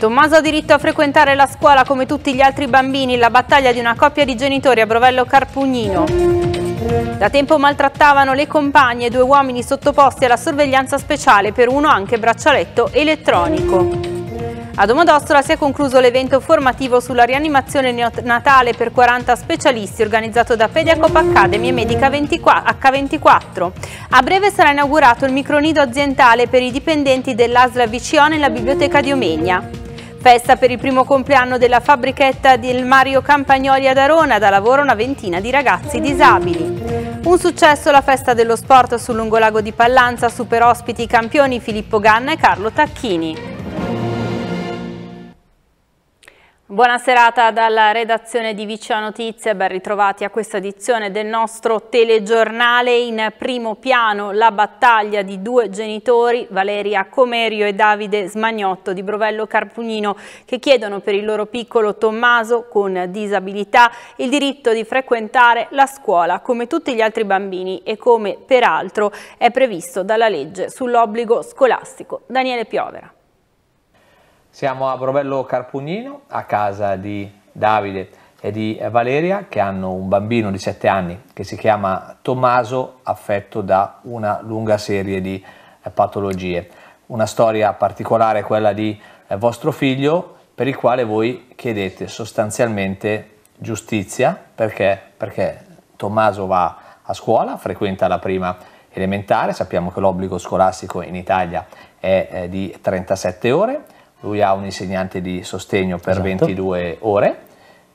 Tommaso ha diritto a frequentare la scuola come tutti gli altri bambini, la battaglia di una coppia di genitori a Brovello Carpugnino. Da tempo maltrattavano le compagne, due uomini sottoposti alla sorveglianza speciale, per uno anche braccialetto elettronico. A Domodossola si è concluso l'evento formativo sulla rianimazione neonatale per 40 specialisti organizzato da Pediacop Academy e Medica 24, H24. A breve sarà inaugurato il micronido aziendale per i dipendenti dell'ASLA Vicione nella biblioteca di Omegna. Festa per il primo compleanno della fabbrichetta del Mario Campagnoli ad Arona, da lavoro una ventina di ragazzi disabili. Un successo la festa dello sport sul lungolago di Pallanza, super ospiti i campioni Filippo Ganna e Carlo Tacchini. Buona serata dalla redazione di Vicea Notizie, ben ritrovati a questa edizione del nostro telegiornale. In primo piano la battaglia di due genitori, Valeria Comerio e Davide Smagnotto di Brovello Carpugnino, che chiedono per il loro piccolo Tommaso con disabilità il diritto di frequentare la scuola come tutti gli altri bambini e come peraltro è previsto dalla legge sull'obbligo scolastico. Daniele Piovera. Siamo a Brovello Carpugnino, a casa di Davide e di Valeria, che hanno un bambino di 7 anni che si chiama Tommaso, affetto da una lunga serie di eh, patologie. Una storia particolare quella di eh, vostro figlio, per il quale voi chiedete sostanzialmente giustizia, perché? Perché Tommaso va a scuola, frequenta la prima elementare, sappiamo che l'obbligo scolastico in Italia è eh, di 37 ore, lui ha un insegnante di sostegno per esatto. 22 ore,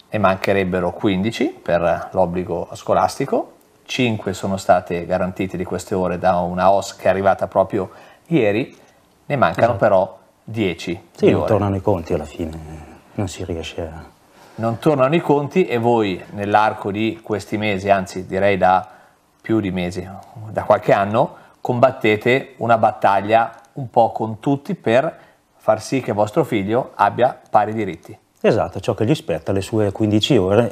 ne mancherebbero 15 per l'obbligo scolastico, 5 sono state garantite di queste ore da una OS che è arrivata proprio ieri, ne mancano esatto. però 10. Sì, non ore. tornano i conti alla fine, non si riesce a... Non tornano i conti e voi nell'arco di questi mesi, anzi direi da più di mesi, da qualche anno, combattete una battaglia un po' con tutti per far sì che vostro figlio abbia pari diritti. Esatto, ciò che gli spetta le sue 15 ore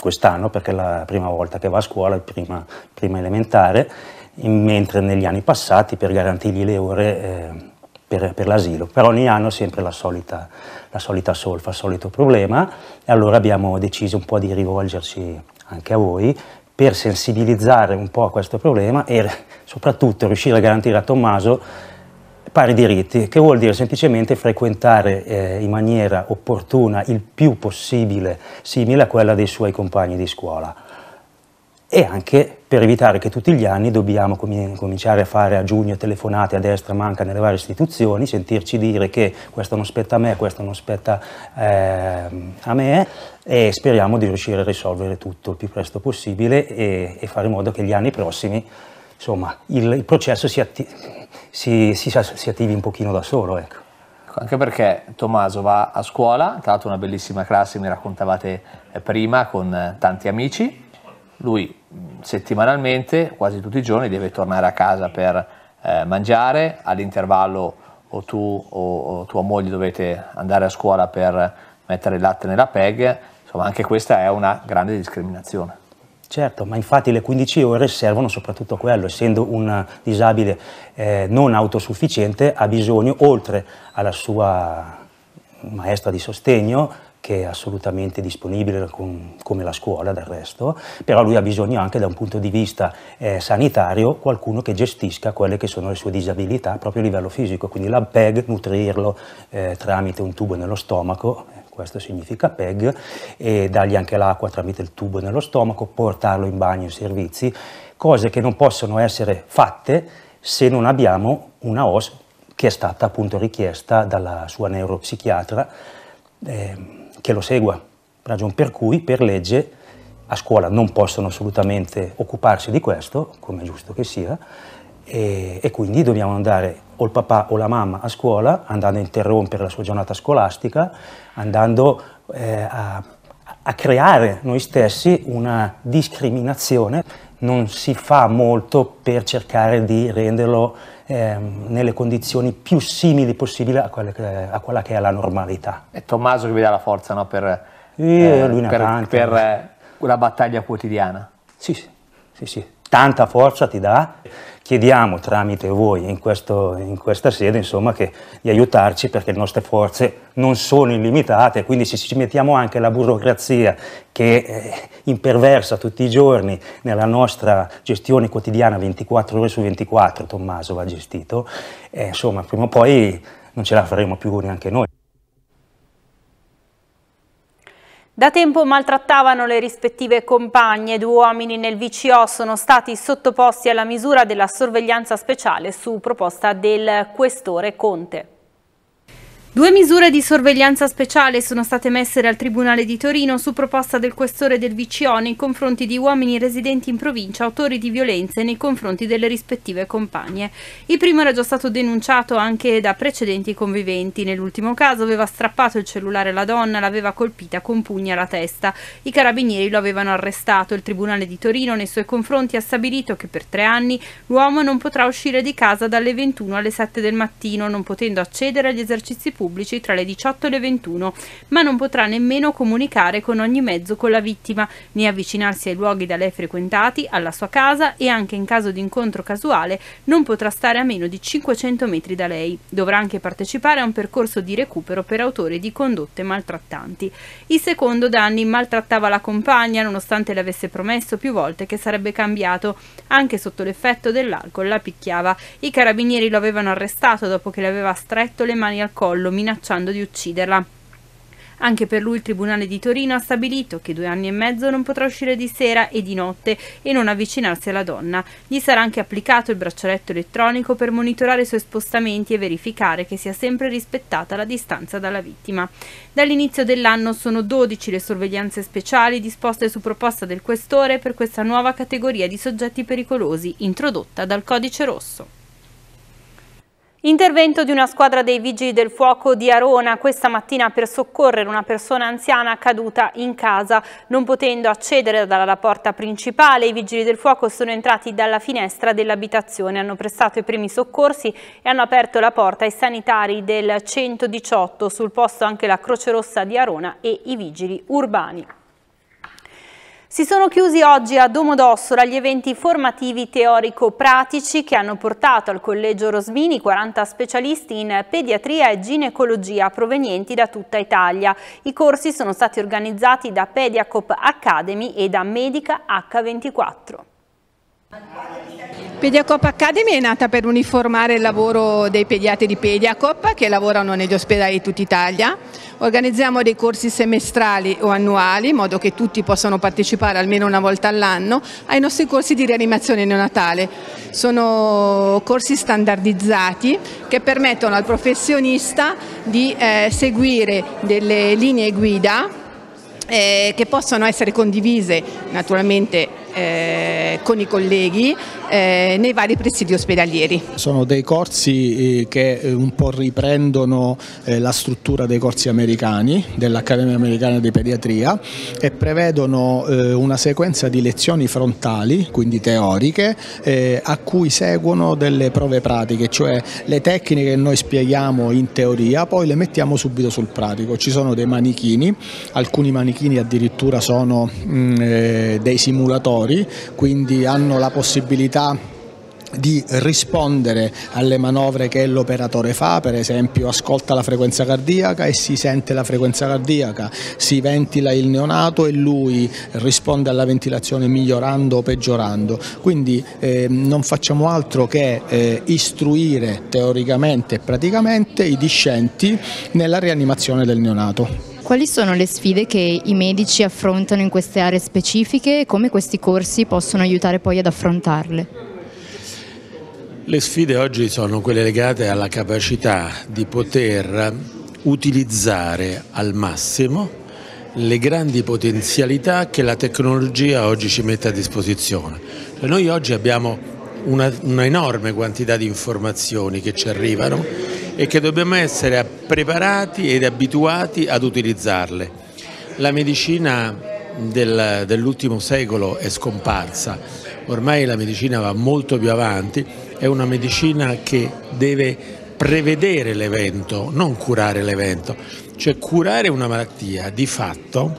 quest'anno, perché è la prima volta che va a scuola, prima, prima elementare, mentre negli anni passati per garantirgli le ore eh, per, per, l'asilo. Però ogni anno è sempre la solita, la solita solfa, il solito problema e allora abbiamo deciso un po' di rivolgerci anche a voi per sensibilizzare un po' a questo problema e soprattutto riuscire a garantire a Tommaso pari diritti, che vuol dire semplicemente frequentare eh, in maniera opportuna, il più possibile, simile a quella dei suoi compagni di scuola. E anche per evitare che tutti gli anni dobbiamo com- cominciare a fare a giugno telefonate a destra manca nelle varie istituzioni, sentirci dire che questo non spetta a me, questo non spetta eh, a me e speriamo di riuscire a risolvere tutto il più presto possibile e, e fare in modo che gli anni prossimi insomma, il, il processo si, atti- si, si, si, attivi un pochino da solo. Ecco. Anche perché Tommaso va a scuola, tra l'altro una bellissima classe, mi raccontavate eh, prima, con eh, tanti amici. Lui mm, settimanalmente, quasi tutti i giorni, deve tornare a casa per eh, mangiare, all'intervallo o tu o, o tua moglie dovete andare a scuola per mettere il latte nella PEG, insomma anche questa è una grande discriminazione. Certo, ma infatti le 15 ore servono soprattutto a quello, essendo un disabile eh, non autosufficiente ha bisogno, oltre alla sua maestra di sostegno, che è assolutamente disponibile con, come la scuola del resto, però lui ha bisogno anche da un punto di vista eh, sanitario qualcuno che gestisca quelle che sono le sue disabilità proprio a livello fisico, quindi la PEG, nutrirlo eh, tramite un tubo nello stomaco questo significa PEG, e dargli anche l'acqua tramite il tubo nello stomaco, portarlo in bagno e servizi, cose che non possono essere fatte se non abbiamo una OS che è stata appunto richiesta dalla sua neuropsichiatra eh, che lo segua, ragion per cui per legge a scuola non possono assolutamente occuparsi di questo, come è giusto che sia, e, e quindi dobbiamo andare o il papà o la mamma a scuola, andando a interrompere la sua giornata scolastica, andando eh, a, a, creare noi stessi una discriminazione. Non si fa molto per cercare di renderlo eh, nelle condizioni più simili possibili a, che, a, quella che è la normalità. È Tommaso che vi dà la forza no? per, eh, per, per eh, la battaglia quotidiana. Sì, sì, sì. sì tanta forza ti dà. Chiediamo tramite voi in, questo, in questa sede insomma, che, di aiutarci perché le nostre forze non sono illimitate, quindi se ci mettiamo anche la burocrazia che eh, imperversa tutti i giorni nella nostra gestione quotidiana 24 ore su 24, Tommaso va gestito, eh, insomma prima o poi non ce la faremo più neanche noi. Da tempo maltrattavano le rispettive compagne, due uomini nel VCO sono stati sottoposti alla misura della sorveglianza speciale su proposta del questore Conte. Due misure di sorveglianza speciale sono state messe dal Tribunale di Torino su proposta del questore del VCO nei confronti di uomini residenti in provincia autori di violenze nei confronti delle rispettive compagne. Il primo era già stato denunciato anche da precedenti conviventi. Nell'ultimo caso aveva strappato il cellulare alla donna, l'aveva colpita con pugni alla testa. I carabinieri lo avevano arrestato. Il Tribunale di Torino nei suoi confronti ha stabilito che per tre anni l'uomo non potrà uscire di casa dalle 21 alle 7 del mattino, non potendo accedere agli esercizi pubblici tra le 18 e le 21, ma non potrà nemmeno comunicare con ogni mezzo con la vittima, né avvicinarsi ai luoghi da lei frequentati, alla sua casa e anche in caso di incontro casuale non potrà stare a meno di 500 metri da lei. Dovrà anche partecipare a un percorso di recupero per autori di condotte maltrattanti. Il secondo da anni maltrattava la compagna nonostante le avesse promesso più volte che sarebbe cambiato. Anche sotto l'effetto dell'alcol la picchiava. I carabinieri lo avevano arrestato dopo che le aveva stretto le mani al collo coltello minacciando di ucciderla. Anche per lui il Tribunale di Torino ha stabilito che due anni e mezzo non potrà uscire di sera e di notte e non avvicinarsi alla donna. Gli sarà anche applicato il braccialetto elettronico per monitorare i suoi spostamenti e verificare che sia sempre rispettata la distanza dalla vittima. Dall'inizio dell'anno sono 12 le sorveglianze speciali disposte su proposta del questore per questa nuova categoria di soggetti pericolosi introdotta dal codice rosso. Intervento di una squadra dei Vigili del Fuoco di Arona questa mattina per soccorrere una persona anziana caduta in casa. Non potendo accedere dalla porta principale, i Vigili del Fuoco sono entrati dalla finestra dell'abitazione, hanno prestato i primi soccorsi e hanno aperto la porta ai sanitari del 118, sul posto anche la Croce Rossa di Arona e i Vigili Urbani. Si sono chiusi oggi a Domodossola gli eventi formativi teorico-pratici che hanno portato al Collegio Rosmini 40 specialisti in pediatria e ginecologia provenienti da tutta Italia. I corsi sono stati organizzati da Pediacop Academy e da Medica H24. Pediacop Academy è nata per uniformare il lavoro dei pediatri di Pediacop che lavorano negli ospedali di tutta Italia. Organizziamo dei corsi semestrali o annuali in modo che tutti possano partecipare almeno una volta all'anno ai nostri corsi di rianimazione neonatale. Sono corsi standardizzati che permettono al professionista di eh, seguire delle linee guida eh, che possono essere condivise naturalmente eh, con i colleghi eh, nei vari presidi ospedalieri. Sono dei corsi eh, che eh, un po' riprendono eh, la struttura dei corsi americani, dell'Accademia Americana di Pediatria e prevedono una sequenza di lezioni frontali, quindi teoriche, a cui seguono delle prove pratiche, cioè le tecniche che noi spieghiamo in teoria, poi le mettiamo subito sul pratico. Ci sono dei manichini, alcuni manichini addirittura sono mh, mm, dei simulatori minori, quindi hanno la possibilità di rispondere alle manovre che l'operatore fa, per esempio ascolta la frequenza cardiaca e si sente la frequenza cardiaca, si ventila il neonato e lui risponde alla ventilazione migliorando o peggiorando. Quindi eh, non facciamo altro che eh, istruire teoricamente e praticamente i discenti nella rianimazione del neonato. Quali sono le sfide che i medici affrontano in queste aree specifiche e come questi corsi possono aiutare poi ad affrontarle? Le sfide oggi sono quelle legate alla capacità di poter utilizzare al massimo le grandi potenzialità che la tecnologia oggi ci mette a disposizione. noi oggi abbiamo una, una, enorme quantità di informazioni che ci arrivano e che dobbiamo essere preparati ed abituati ad utilizzarle. La medicina del, dell'ultimo secolo è scomparsa, ormai la medicina va molto più avanti, è una medicina che deve prevedere l'evento, non curare l'evento, cioè curare una malattia di fatto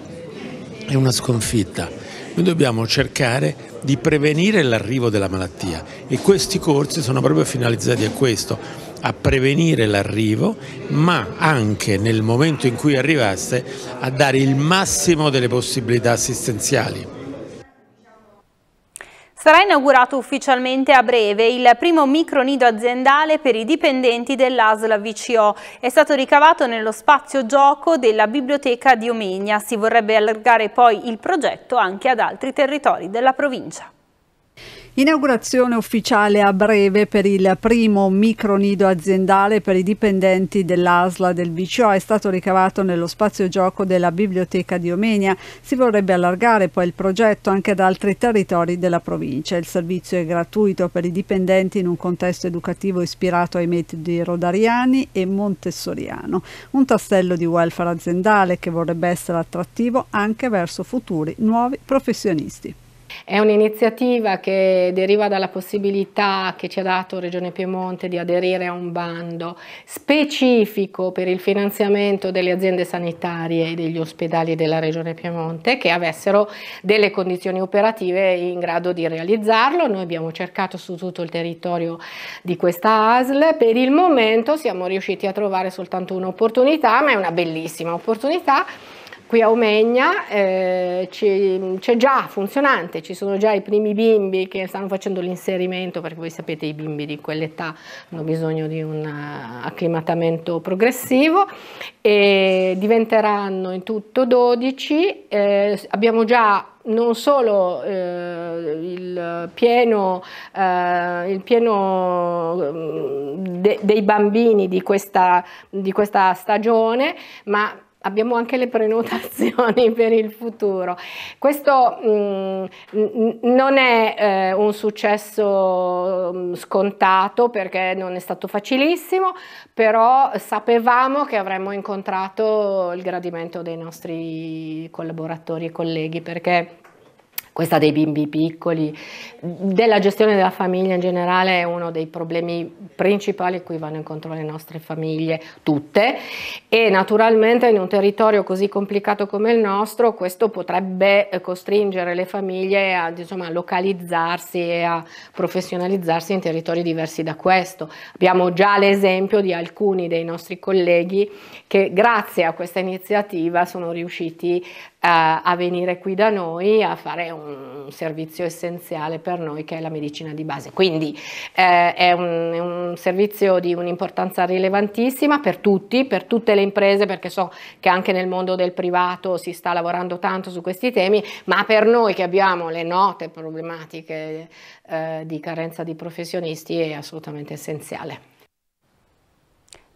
è una sconfitta. Noi dobbiamo cercare di prevenire l'arrivo della malattia e questi corsi sono proprio finalizzati a questo, a prevenire l'arrivo, ma anche nel momento in cui arrivasse a dare il massimo delle possibilità assistenziali. Sarà inaugurato ufficialmente a breve il primo micronido aziendale per i dipendenti dell'ASL VCO. È stato ricavato nello spazio gioco della biblioteca di Omegna. Si vorrebbe allargare poi il progetto anche ad altri territori della provincia. Inaugurazione ufficiale a breve per il primo micronido aziendale per i dipendenti dell'ASLA del VCO è stato ricavato nello spazio gioco della biblioteca di Omenia. Si vorrebbe allargare poi il progetto anche ad altri territori della provincia. Il servizio è gratuito per i dipendenti in un contesto educativo ispirato ai metodi rodariani e montessoriano. Un tassello di welfare aziendale che vorrebbe essere attrattivo anche verso futuri nuovi professionisti. È un'iniziativa che deriva dalla possibilità che ci ha dato Regione Piemonte di aderire a un bando specifico per il finanziamento delle aziende sanitarie e degli ospedali della Regione Piemonte che avessero delle condizioni operative in grado di realizzarlo. Noi abbiamo cercato su tutto il territorio di questa ASL. Per il momento siamo riusciti a trovare soltanto un'opportunità, ma è una bellissima opportunità qui a Omegna eh, c'è già funzionante, ci sono già i primi bimbi che stanno facendo l'inserimento perché voi sapete i bimbi di quell'età hanno bisogno di un eh, acclimatamento progressivo e diventeranno in tutto 12, eh, abbiamo già non solo eh, il pieno, eh, il pieno mm, de, dei bambini di questa, di questa stagione, ma abbiamo anche le prenotazioni per il futuro. Questo mh, mm, non è eh, un successo mh, mm, scontato perché non è stato facilissimo, però sapevamo che avremmo incontrato il gradimento dei nostri collaboratori e colleghi perché questa dei bimbi piccoli, della gestione della famiglia in generale è uno dei problemi principali a cui vanno incontro le nostre famiglie tutte e naturalmente in un territorio così complicato come il nostro questo potrebbe eh, costringere le famiglie a, diciamo, localizzarsi e a professionalizzarsi in territori diversi da questo. Abbiamo già l'esempio di alcuni dei nostri colleghi che grazie a questa iniziativa sono riusciti a venire qui da noi a fare un servizio essenziale per noi che è la medicina di base. Quindi eh, è, un, è, un, servizio di un'importanza rilevantissima per tutti, per tutte le imprese, perché so che anche nel mondo del privato si sta lavorando tanto su questi temi, ma per noi che abbiamo le note problematiche eh, di carenza di professionisti è assolutamente essenziale.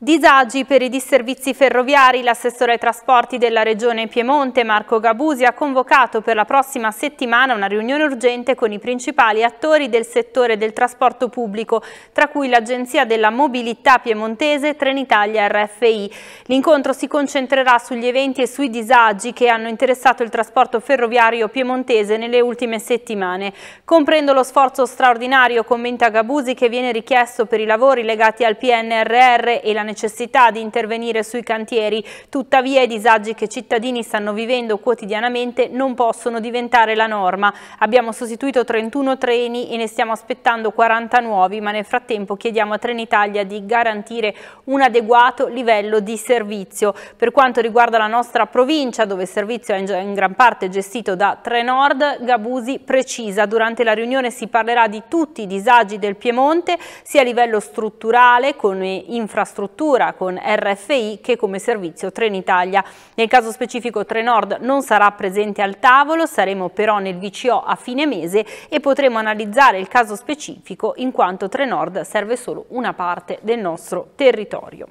Disagi per i disservizi ferroviari, l'assessore ai trasporti della regione Piemonte Marco Gabusi ha convocato per la prossima settimana una riunione urgente con i principali attori del settore del trasporto pubblico, tra cui l'Agenzia della Mobilità Piemontese Trenitalia RFI. L'incontro si concentrerà sugli eventi e sui disagi che hanno interessato il trasporto ferroviario piemontese nelle ultime settimane. Comprendo lo sforzo straordinario, commenta Gabusi, che viene richiesto per i lavori legati al PNRR e la necessità necessità di intervenire sui cantieri, tuttavia i disagi che i cittadini stanno vivendo quotidianamente non possono diventare la norma. Abbiamo sostituito 31 treni e ne stiamo aspettando 40 nuovi, ma nel frattempo chiediamo a Trenitalia di garantire un adeguato livello di servizio. Per quanto riguarda la nostra provincia, dove il servizio è in gran parte gestito da Trenord, Gabusi precisa, durante la riunione si parlerà di tutti i disagi del Piemonte, sia a livello strutturale, con infrastrutture rottura con RFI che come servizio Trenitalia. Nel caso specifico Trenord non sarà presente al tavolo, saremo però nel VCO a fine mese e potremo analizzare il caso specifico in quanto Trenord serve solo una parte del nostro territorio.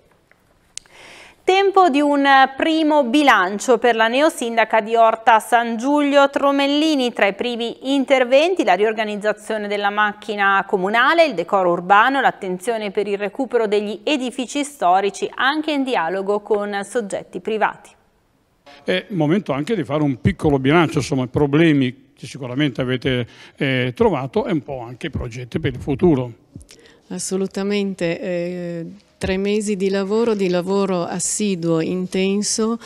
Tempo di un primo bilancio per la neosindaca di Orta San Giulio Tromellini. Tra i primi interventi la riorganizzazione della macchina comunale, il decoro urbano, l'attenzione per il recupero degli edifici storici anche in dialogo con soggetti privati. È momento anche di fare un piccolo bilancio, insomma, i problemi che sicuramente avete eh, trovato e un po' anche i progetti per il futuro. Assolutamente. Eh tre mesi di lavoro, di lavoro assiduo, intenso,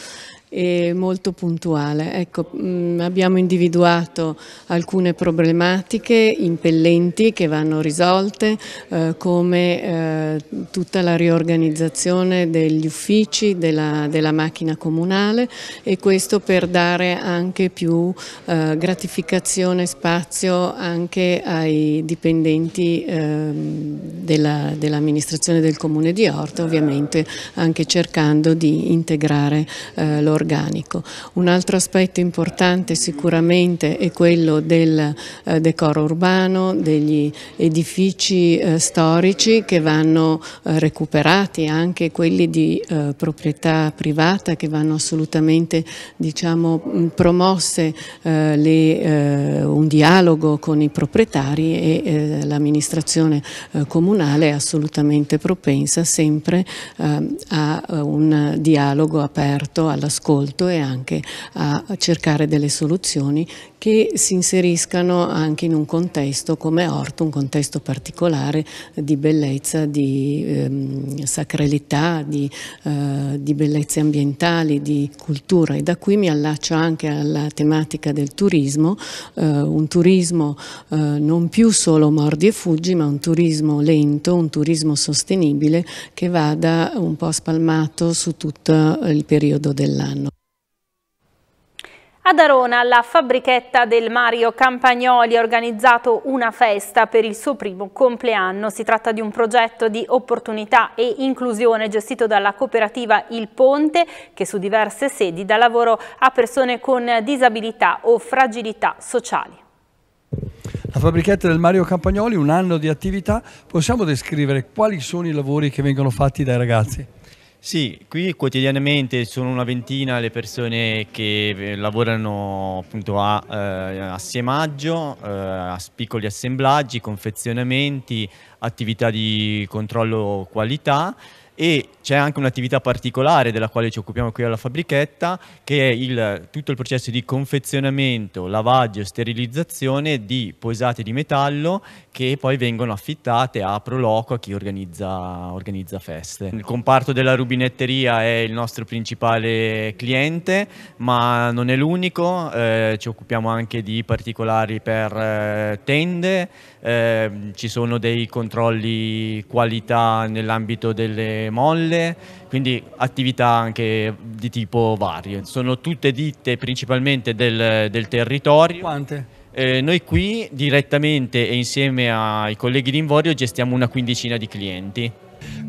e molto puntuale. Ecco, mm, abbiamo individuato alcune problematiche impellenti che vanno risolte eh, come eh, tutta la riorganizzazione degli uffici della, della, macchina comunale e questo per dare anche più eh, gratificazione e spazio anche ai dipendenti ehm, dell'amministrazione dell del comune di Orte ovviamente anche cercando di integrare eh, loro organico. Un altro aspetto importante sicuramente è quello del eh, decoro urbano, degli edifici eh, storici che vanno eh, recuperati, anche quelli di proprietà privata che vanno assolutamente diciamo, mm, promosse le, un dialogo con i proprietari e l'amministrazione comunale è assolutamente propensa sempre ehm, a un dialogo aperto alla scuola all'ascolto e anche a cercare delle soluzioni che si inseriscano anche in un contesto come Orto, un contesto particolare di bellezza, di ehm, sacralità, di, eh, di, bellezze ambientali, di cultura e da qui mi allaccio anche alla tematica del turismo, eh, un turismo eh, non più solo mordi e fuggi ma un turismo lento, un turismo sostenibile che vada un po' spalmato su tutto il periodo dell'anno. Ad Arona, la fabbrichetta del Mario Campagnoli ha organizzato una festa per il suo primo compleanno. Si tratta di un progetto di opportunità e inclusione gestito dalla cooperativa Il Ponte che su diverse sedi dà lavoro a persone con disabilità o fragilità sociali. La fabbrichetta del Mario Campagnoli, un anno di attività, possiamo descrivere quali sono i lavori che vengono fatti dai ragazzi? Sì, qui quotidianamente sono una ventina le persone che eh, lavorano appunto a eh, assiemaggio, eh, a piccoli assemblaggi, confezionamenti, attività di controllo qualità e c'è anche un'attività particolare della quale ci occupiamo qui alla fabbrichetta che è il, tutto il processo di confezionamento, lavaggio, e sterilizzazione di posate di metallo che poi vengono affittate a Proloco a chi organizza, organizza feste. Il comparto della rubinetteria è il nostro principale cliente ma non è l'unico, eh, ci occupiamo anche di particolari per eh, tende, eh, ci sono dei controlli qualità nell'ambito delle molle, quindi attività anche di tipo vario. Sono tutte ditte principalmente del, del territorio. Quante? Eh, noi qui direttamente e insieme ai colleghi di Invorio gestiamo una quindicina di clienti.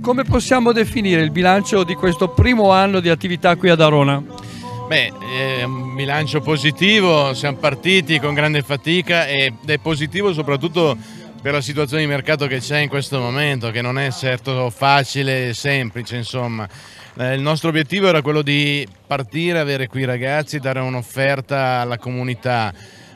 Come possiamo definire il bilancio di questo primo anno di attività qui ad Arona? Beh, è ehm, un bilancio positivo, siamo partiti con grande fatica ed è positivo soprattutto per la situazione di mercato che c'è in questo momento, che non è certo facile e semplice, insomma. Eh, il nostro obiettivo era quello di partire, avere qui i ragazzi, dare un'offerta alla comunità,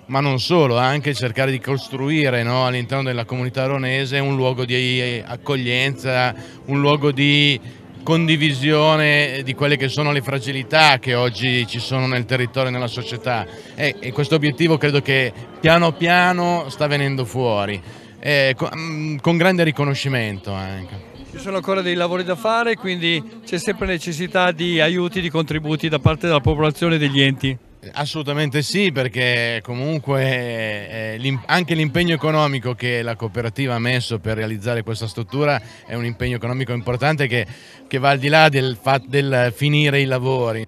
ma non solo, anche cercare di costruire no, all'interno della comunità aronese un luogo di accoglienza, un luogo di condivisione di quelle che sono le fragilità che oggi ci sono nel territorio e nella società e, e questo obiettivo credo che piano piano sta venendo fuori eh, mm, con, grande riconoscimento anche. Ci sono ancora dei lavori da fare, quindi c'è sempre necessità di aiuti, di contributi da parte della popolazione e degli enti. Assolutamente sì, perché comunque eh, eh, anche l'impegno economico che la cooperativa ha messo per realizzare questa struttura è un impegno economico importante che, che va al di là del, del finire i lavori.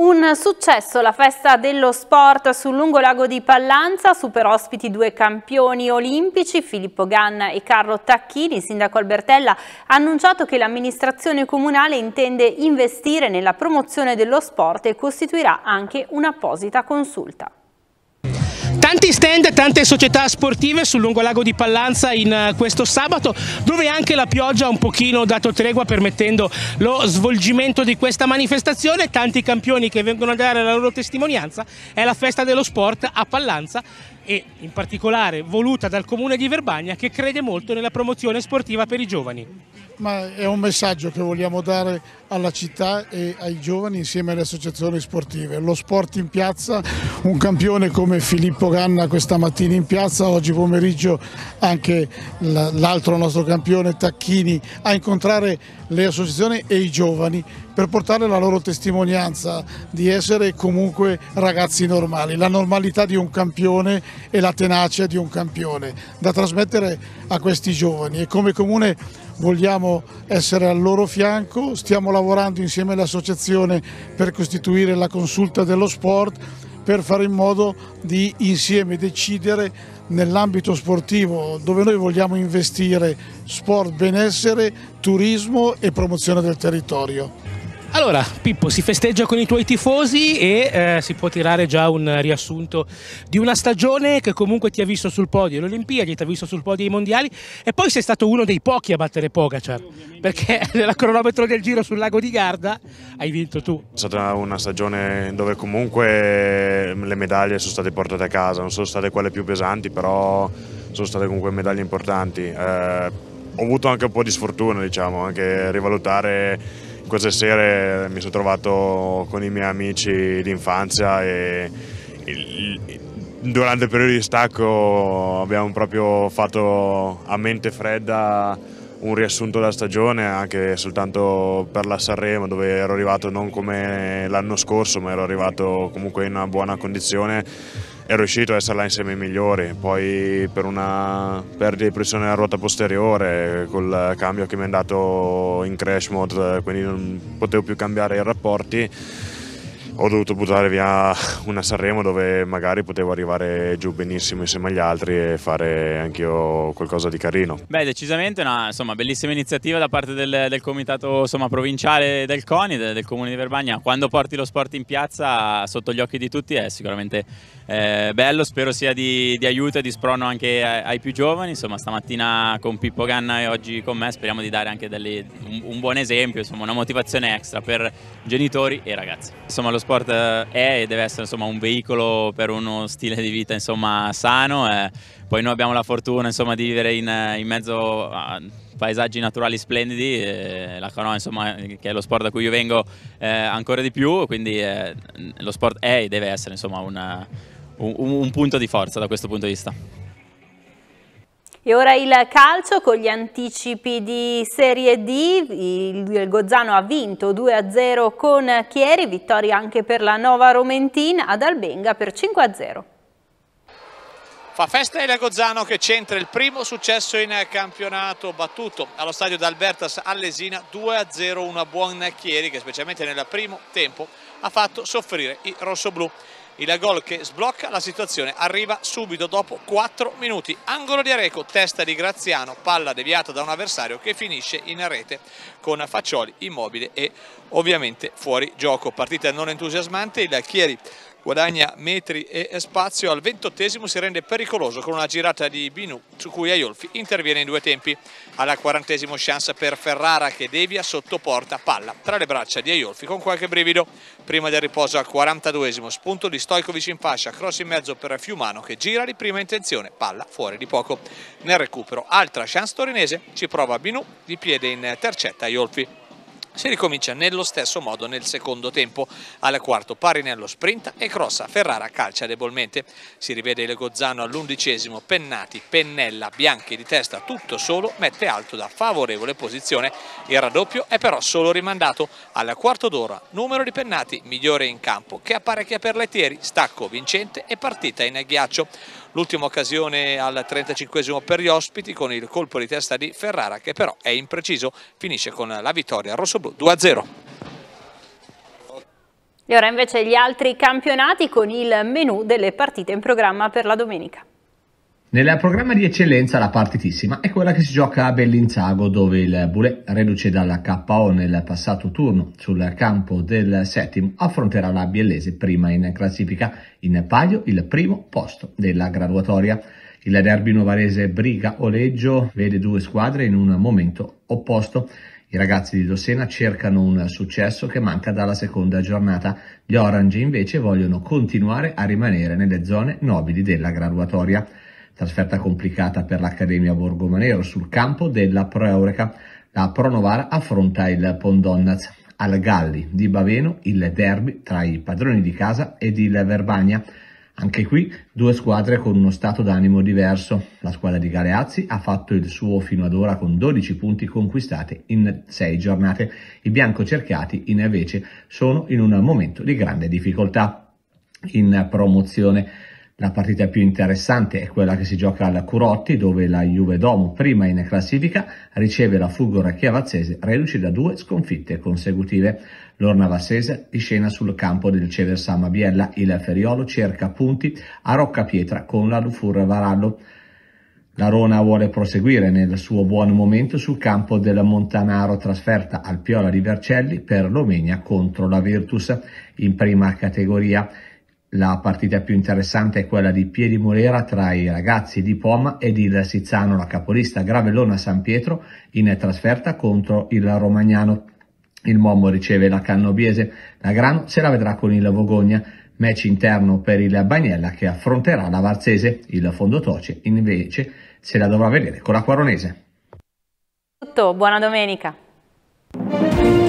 Un successo la festa dello sport sul lungo lago di Pallanza, super ospiti due campioni olimpici, Filippo Ganna e Carlo Tacchini. sindaco Albertella ha annunciato che l'amministrazione comunale intende investire nella promozione dello sport e costituirà anche un'apposita consulta. Tanti stand, tante società sportive sul lungolago di Pallanza in eh, questo sabato dove anche la pioggia ha un pochino dato tregua permettendo lo svolgimento di questa manifestazione, tanti campioni che vengono a dare la loro testimonianza, è la festa dello sport a Pallanza e in particolare voluta dal comune di Verbagna che crede molto nella promozione sportiva per i giovani. Ma è un messaggio che vogliamo dare alla città e ai giovani insieme alle associazioni sportive. Lo sport in piazza, un campione come Filippo Ganna questa mattina in piazza, oggi pomeriggio anche l'altro nostro campione Tacchini a incontrare le associazioni e i giovani per portare la loro testimonianza di essere comunque ragazzi normali, la normalità di un campione e la tenacia di un campione da trasmettere a questi giovani e come comune vogliamo essere al loro fianco, stiamo lavorando insieme all'associazione per costituire la consulta dello sport per fare in modo di insieme decidere nell'ambito sportivo dove noi vogliamo investire sport, benessere, turismo e promozione del territorio. Allora, Pippo, si festeggia con i tuoi tifosi e eh, si può tirare già un riassunto di una stagione che comunque ti ha visto sul podio alle Olimpiadi, ti ha visto sul podio ai Mondiali e poi sei stato uno dei pochi a battere Pogacar, perché nella cronometro del giro sul lago di Garda hai vinto tu. È stata una stagione dove comunque le medaglie sono state portate a casa, non sono state quelle più pesanti, però sono state comunque medaglie importanti. Eh, ho avuto anche un po' di sfortuna, diciamo, anche rivalutare queste sere mi sono trovato con i miei amici d'infanzia e il, durante il periodo di stacco abbiamo proprio fatto a mente fredda un riassunto della stagione anche soltanto per la Sanremo dove ero arrivato non come l'anno scorso ma ero arrivato comunque in una buona condizione ero riuscito a essere là insieme ai migliori, poi per una perdita di pressione della ruota posteriore, col cambio che mi è andato in crash mode, quindi non potevo più cambiare i rapporti, ho dovuto buttare via una Sanremo dove magari potevo arrivare giù benissimo insieme agli altri e fare anch'io qualcosa di carino. Beh, decisamente una insomma, bellissima iniziativa da parte del, del comitato insomma, provinciale del CONI, del, del, comune di Verbagna. Quando porti lo sport in piazza sotto gli occhi di tutti è sicuramente eh, bello, spero sia di, di, aiuto e di sprono anche ai, ai, più giovani. Insomma, stamattina con Pippo Ganna e oggi con me speriamo di dare anche delle, un, un, buon esempio, insomma, una motivazione extra per genitori e ragazzi. Insomma, lo sport sport eh, è e deve essere insomma, un veicolo per uno stile di vita insomma, sano. E eh. poi noi abbiamo la fortuna insomma, di vivere in, eh, in, mezzo a paesaggi naturali splendidi, la canoa insomma, che è lo sport da cui io vengo eh, ancora di più, quindi eh, lo sport è e deve essere insomma, una, un, un punto di forza da questo punto di vista. E ora il calcio con gli anticipi di Serie D, il Gozzano ha vinto 2-0 con Chieri, vittoria anche per la Nova Romentina ad Albenga per 5-0. Fa festa il Gozzano che centra il primo successo in campionato battuto allo stadio d'Albertas Allesina 2-0 una buona Chieri che specialmente nel primo tempo ha fatto soffrire i rossoblù il gol che sblocca la situazione arriva subito dopo 4 minuti angolo di Areco, testa di Graziano palla deviata da un avversario che finisce in rete con Faccioli immobile e ovviamente fuori gioco partita non entusiasmante il Chieri guadagna metri e spazio, al ventottesimo si rende pericoloso con una girata di Binu su cui Aiolfi interviene in due tempi, alla quarantesimo chance per Ferrara che devia sotto porta palla tra le braccia di Aiolfi con qualche brivido, prima del riposo al quarantaduesimo spunto di Stojkovic in fascia, cross in mezzo per Fiumano che gira di prima intenzione, palla fuori di poco, nel recupero altra chance torinese, ci prova Binu di piede in tercetta Aiolfi. Si ricomincia nello stesso modo nel secondo tempo. Al quarto nello sprinta e crossa, Ferrara calcia debolmente. Si rivede il Gozzano all'undicesimo, Pennati, Pennella, Bianchi di testa tutto solo, mette alto da favorevole posizione. Il raddoppio è però solo rimandato. Al quarto d'ora numero di Pennati migliore in campo che apparecchia per Lettieri, stacco vincente e partita in ghiaccio l'ultima occasione al 35 per gli ospiti con il colpo di testa di Ferrara che però è impreciso, finisce con la vittoria rossoblu 2-0. E ora invece gli altri campionati con il menu delle partite in programma per la domenica. Nel programma di eccellenza la partitissima è quella che si gioca a Bellinzago dove il Bule, reduce dalla KO nel passato turno sul campo del settimo, affronterà la Biellese prima in classifica, in palio il primo posto della graduatoria. Il derby novarese Briga-Oleggio vede due squadre in un momento opposto. I ragazzi di Dossena cercano un successo che manca dalla seconda giornata. Gli Orange invece vogliono continuare a rimanere nelle zone nobili della graduatoria. Trasferta complicata per l'Accademia Borgomanero sul campo della Proeureca. La Pro Novara affronta il Pondonnaz. Al Galli di Baveno il derby tra i padroni di casa ed il Verbagna. Anche qui due squadre con uno stato d'animo diverso. La squadra di Galeazzi ha fatto il suo fino ad ora con 12 punti conquistati in 6 giornate. I biancocerchiati invece sono in un momento di grande difficoltà in promozione. La partita più interessante è quella che si gioca alla Curotti, dove la Juve Domo, prima in classifica, riceve la Fulgora Chiavazzese, reduce da due sconfitte consecutive. L'Orna Vassese discena sul campo del Ceversama Biella, il Feriolo cerca punti a Roccapietra con la Lufur Varallo. La Rona vuole proseguire nel suo buon momento sul campo del Montanaro trasferta al Piola di Vercelli per l'Omegna contro la Virtus in prima categoria. La partita più interessante è quella di Piedi Piedimulera tra i ragazzi di Poma ed il Sizzano, la capolista Gravellona San Pietro in trasferta contro il Romagnano. Il Mommo riceve la Cannobiese, la Grano se la vedrà con il Vogogna, match interno per il Bagnella che affronterà la Varzese, il Fondotoce invece se la dovrà vedere con la Quaronese. Tutto, buona domenica.